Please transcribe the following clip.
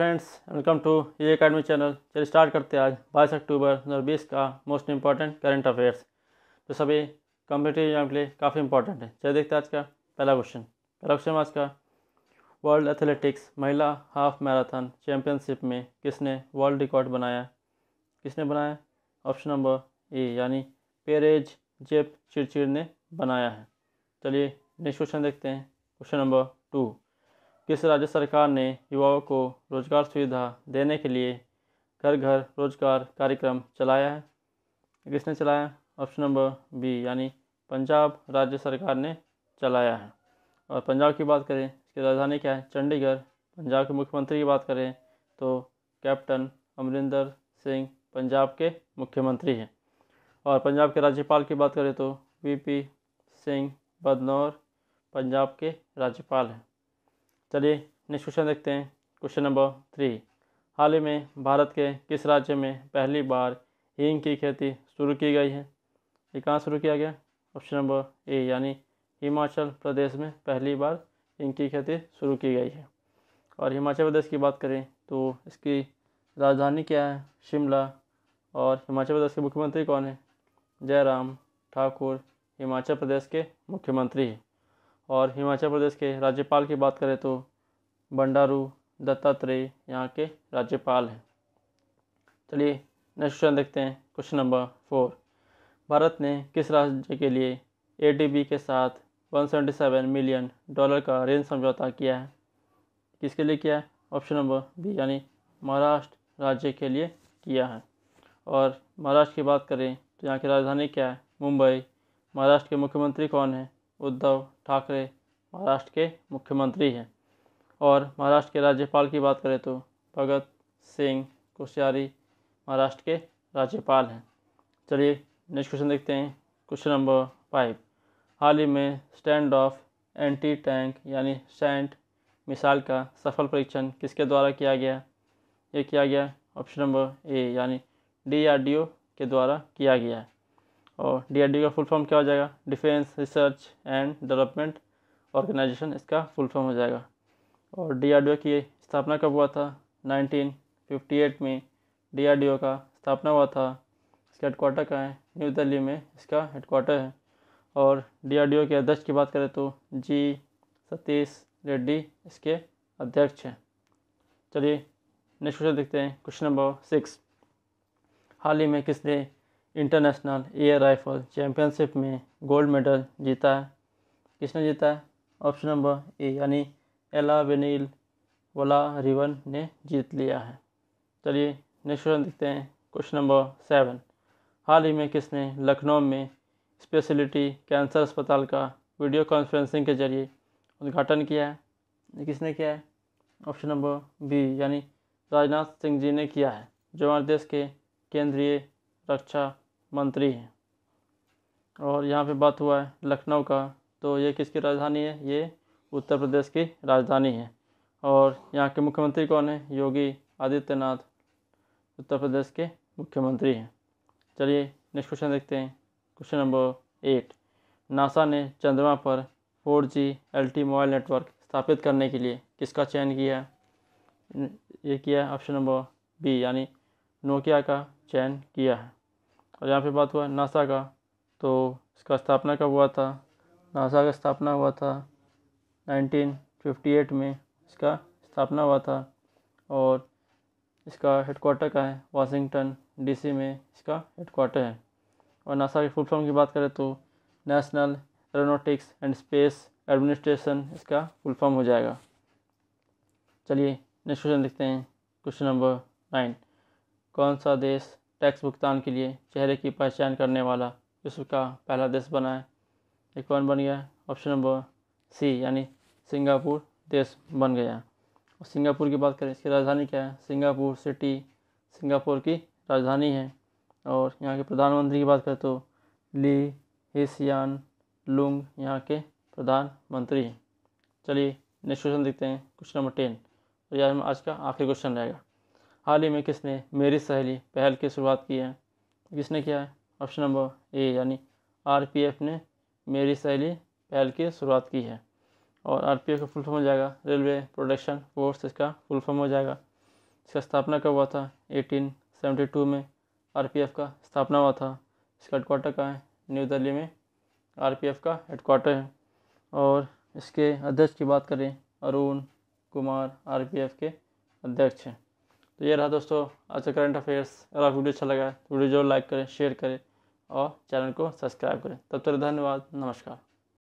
friends welcome to a academy channel चलिए start करते हैं आज बाईस अक्टूबर दो हज़ार बीस का मोस्ट इंपॉर्टेंट करंट अफेयर्स तो सभी कंपिटेटिव एग्जाम के लिए काफ़ी इंपॉर्टेंट है चलिए देखते हैं आज का पहला क्वेश्चन पहला क्वेश्चन आज का वर्ल्ड एथलेटिक्स महिला हाफ मैराथन चैम्पियनशिप में किसने वर्ल्ड रिकॉर्ड बनाया किसने बनाया ऑप्शन नंबर ए यानी पेरेज जेप चिड़चिड़ ने बनाया है चलिए नेक्स्ट क्वेश्चन देखते हैं क्वेश्चन नंबर टू किस राज्य सरकार ने युवाओं को रोजगार सुविधा देने के लिए घर घर रोजगार कार्यक्रम चलाया है किसने चलाया ऑप्शन नंबर बी यानी पंजाब राज्य सरकार ने चलाया है और पंजाब की बात करें इसकी राजधानी क्या है चंडीगढ़ पंजाब के मुख्यमंत्री की बात करें तो कैप्टन अमरिंदर सिंह पंजाब के मुख्यमंत्री हैं और पंजाब के राज्यपाल की बात करें तो वीपी सिंह बदनौर पंजाब के राज्यपाल हैं चलिए नेक्स्ट क्वेश्चन देखते हैं क्वेश्चन नंबर थ्री हाल ही में भारत के किस राज्य में पहली बार हींग की खेती शुरू की गई है ये कहाँ शुरू किया गया ऑप्शन नंबर ए यानी हिमाचल प्रदेश में पहली बार हींग की खेती शुरू की गई है और हिमाचल प्रदेश की बात करें तो इसकी राजधानी क्या है शिमला और हिमाचल प्रदेश के मुख्यमंत्री कौन है जयराम ठाकुर हिमाचल प्रदेश के मुख्यमंत्री हैं और हिमाचल प्रदेश के राज्यपाल की बात करें तो बंडारू दत्तात्रेय यहाँ के राज्यपाल हैं चलिए नेक्स्ट क्वेश्चन देखते हैं क्वेश्चन नंबर फोर भारत ने किस राज्य के लिए ए के साथ 177 मिलियन डॉलर का ऋण समझौता किया है किसके लिए किया है ऑप्शन नंबर बी यानी महाराष्ट्र राज्य के लिए किया है और महाराष्ट्र की बात करें तो यहाँ की राजधानी क्या है मुंबई महाराष्ट्र के मुख्यमंत्री कौन है उद्धव ठाकरे महाराष्ट्र के मुख्यमंत्री हैं और महाराष्ट्र के राज्यपाल की बात करें तो भगत सिंह कोश्यारी महाराष्ट्र के राज्यपाल हैं चलिए नेक्स्ट क्वेश्चन देखते हैं क्वेश्चन नंबर फाइव हाल ही में स्टैंड ऑफ एंटी टैंक यानी सैंट मिसाइल का सफल परीक्षण किसके द्वारा किया गया ये किया गया ऑप्शन नंबर ए यानी डीआरडीओ के द्वारा किया गया है और डी का फुल फॉर्म क्या हो जाएगा defence research and development organisation इसका फुल फॉर्म हो जाएगा और डी की स्थापना कब हुआ था 1958 में डी का स्थापना हुआ था इसका हेडकोार्टर कहाँ है न्यू दिल्ली में इसका हेडकोार्टर है और डी के अध्यक्ष की बात करें तो जी सतीश रेड्डी इसके अध्यक्ष हैं चलिए नेक्स्ट क्वेश्चन देखते हैं क्वेश्चन नंबर सिक्स हाल ही में किसने इंटरनेशनल एयर राइफल चैम्पियनशिप में गोल्ड मेडल जीता है किसने जीता है ऑप्शन नंबर ए यानी एला वेनील वला रिवन ने जीत लिया है चलिए नेक्स्ट क्वेश्चन देखते हैं क्वेश्चन नंबर सेवन हाल ही में किसने लखनऊ में स्पेशलिटी कैंसर अस्पताल का वीडियो कॉन्फ्रेंसिंग के जरिए उद्घाटन किया है किसने किया है ऑप्शन नंबर बी यानी राजनाथ सिंह जी ने किया है जो हमारे देश के केंद्रीय रक्षा मंत्री हैं और यहाँ पे बात हुआ है लखनऊ का तो ये किसकी राजधानी है ये उत्तर प्रदेश की राजधानी है और यहाँ के मुख्यमंत्री कौन है योगी आदित्यनाथ उत्तर प्रदेश के मुख्यमंत्री हैं चलिए नेक्स्ट क्वेश्चन देखते हैं क्वेश्चन नंबर एट नासा ने चंद्रमा पर four G L mobile network स्थापित करने के लिए किसका चयन किया है ये किया ऑप्शन नंबर बी यानी नोकिया का चयन किया है और यहाँ पे बात हुआ नासा का तो इसका स्थापना कब हुआ था नासा का स्थापना हुआ था 1958 में इसका स्थापना हुआ था और इसका हेडकोार्टर का है वाशिंगटन डीसी में इसका हेडकोार्टर है और नासा के फुल फॉर्म की बात करें तो National Aeronautics and Space Administration इसका फुल फॉर्म हो जाएगा चलिए नेक्स्ट क्वेश्चन लिखते हैं क्वेश्चन नंबर नाइन कौन सा देश टैक्स भुगतान के लिए चेहरे की पहचान करने वाला विश्व का पहला देश बना है ये कौन बन गया ऑप्शन नंबर सी यानी सिंगापुर देश बन गया और सिंगापुर की बात करें इसकी राजधानी क्या है सिंगापुर सिटी सिंगापुर की राजधानी है और यहाँ के प्रधानमंत्री की बात करें तो ली हिसियान लुंग यहाँ के प्रधानमंत्री हैं चलिए नेक्स्ट क्वेश्चन देखते हैं क्वेश्चन नंबर टेन और तो यहाँ आज का आखिरी क्वेश्चन रहेगा हाल ही में किसने मेरी सहेली पहल की शुरुआत की है किसने किया है ऑप्शन नंबर ए यानी आर ने मेरी सहेली पहल की शुरुआत की है और आर पी एफ का फुल फॉर्म हो जाएगा रेलवे प्रोडक्शन फोर्स इसका फुल फॉर्म हो जाएगा इसका स्थापना कब हुआ था 1872 में आर पी एफ का स्थापना हुआ था इसका हेडकोार्टर कहाँ है न्यू दिल्ली में आर पी एफ का हेडकोार्टर है और इसके अध्यक्ष की बात करें Arun Kumar R P F के अध्यक्ष हैं तो ये रहा दोस्तों अच्छा करंट अफेयर्स अगर आप वीडियो अच्छा लगा तो वीडियो जरूर लाइक करें शेयर करें और चैनल को सब्सक्राइब करें तब तक धन्यवाद नमस्कार